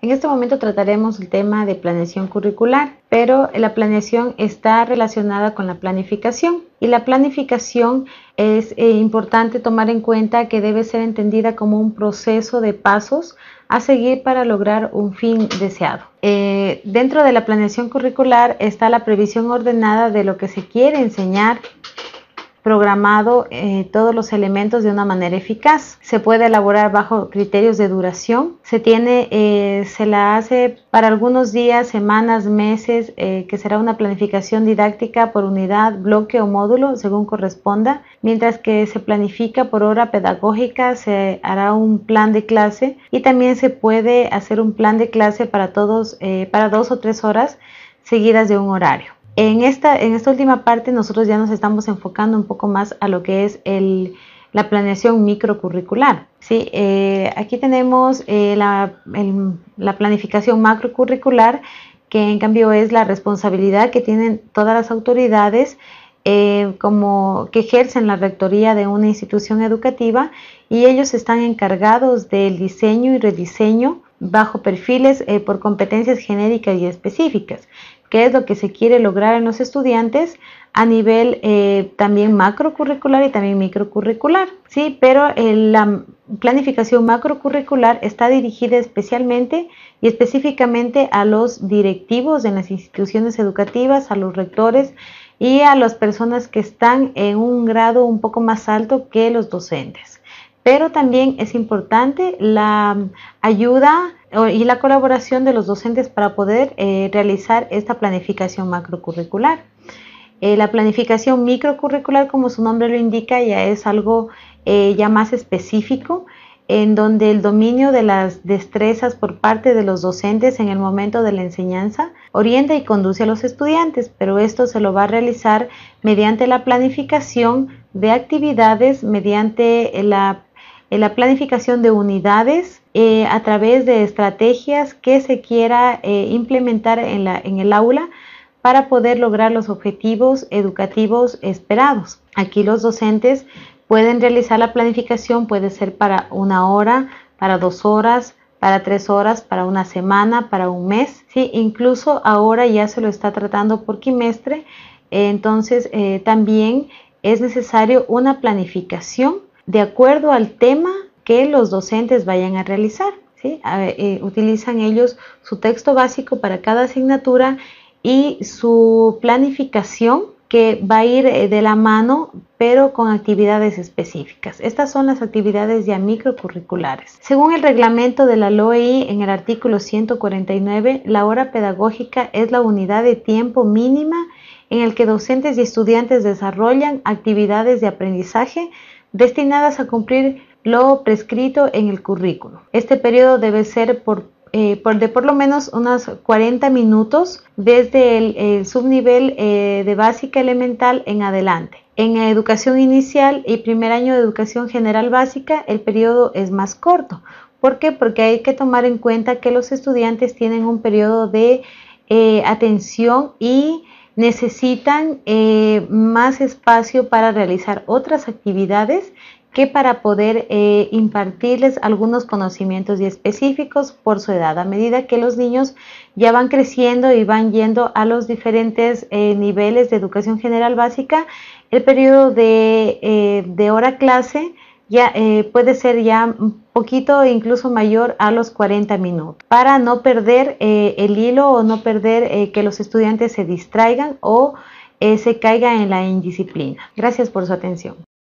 En este momento trataremos el tema de planeación curricular, pero la planeación está relacionada con la planificación y la planificación es eh, importante tomar en cuenta que debe ser entendida como un proceso de pasos a seguir para lograr un fin deseado. Eh, dentro de la planeación curricular está la previsión ordenada de lo que se quiere enseñar programado eh, todos los elementos de una manera eficaz. Se puede elaborar bajo criterios de duración. Se tiene, eh, se la hace para algunos días, semanas, meses, eh, que será una planificación didáctica por unidad, bloque o módulo, según corresponda. Mientras que se planifica por hora pedagógica, se hará un plan de clase y también se puede hacer un plan de clase para todos, para dos o tres horas seguidas de un horario. En esta, última parte nosotros ya nos estamos enfocando un poco más a lo que es la planeación microcurricular. Eh, aquí tenemos eh, la, planificación macrocurricular, que en cambio es la responsabilidad que tienen todas las autoridades eh, que ejercen la rectoría de una institución educativa y ellos están encargados del diseño y rediseño bajo perfiles eh, por competencias genéricas y específicas, qué es lo que se quiere lograr en los estudiantes a nivel eh, también macrocurricular y también microcurricular, ¿sí? Pero eh, la planificación macrocurricular está dirigida especialmente y específicamente a los directivos de las instituciones educativas, a los rectores y a las personas que están en un grado un poco más alto que los docentes pero también es importante la ayuda y la colaboración de los docentes para poder eh, realizar esta planificación macrocurricular. Eh, la planificación microcurricular, como su nombre lo indica, ya es algo eh, ya más específico, en donde el dominio de las destrezas por parte de los docentes en el momento de la enseñanza orienta y conduce a los estudiantes, pero esto se lo va a realizar mediante la planificación de actividades, mediante la eh, la planificación de unidades eh, a través de estrategias que se quiera eh, implementar en, la, el aula para poder lograr los objetivos educativos esperados. Aquí los docentes pueden realizar la planificación, puede ser para una hora, para dos horas, para tres horas, para una semana, para un mes. ¿sí? Incluso ahora ya se lo está tratando por quimestre, entonces también es necesario una planificación de acuerdo al tema que los docentes vayan a realizar. ¿sí? Eh, utilizan ellos su texto básico para cada asignatura y su planificación que va a ir eh, de la mano, pero con actividades específicas. Estas son las actividades ya microcurriculares. Según el reglamento de la LOEI en el artículo 149, la hora pedagógica es la unidad de tiempo mínima en el que docentes y estudiantes desarrollan actividades de aprendizaje destinadas a cumplir lo prescrito en el currículo. Este periodo debe ser por, eh, de por lo menos unas 40 minutos desde el, subnivel eh, de básica elemental en adelante. En educación inicial y primer año de educación general básica el periodo es más corto. ¿Por qué? Porque hay que tomar en cuenta que los estudiantes tienen un periodo de eh, atención y necesitan eh, más espacio para realizar otras actividades que para poder eh, impartirles algunos conocimientos específicos por su edad. A medida que los niños ya van creciendo y van yendo a los diferentes eh, niveles de educación general básica, el periodo de hora clase ya eh, puede ser ya un poquito incluso mayor a los 40 minutos para no perder eh, el hilo o no perder eh, que los estudiantes se distraigan o se caiga en la indisciplina. Gracias por su atención.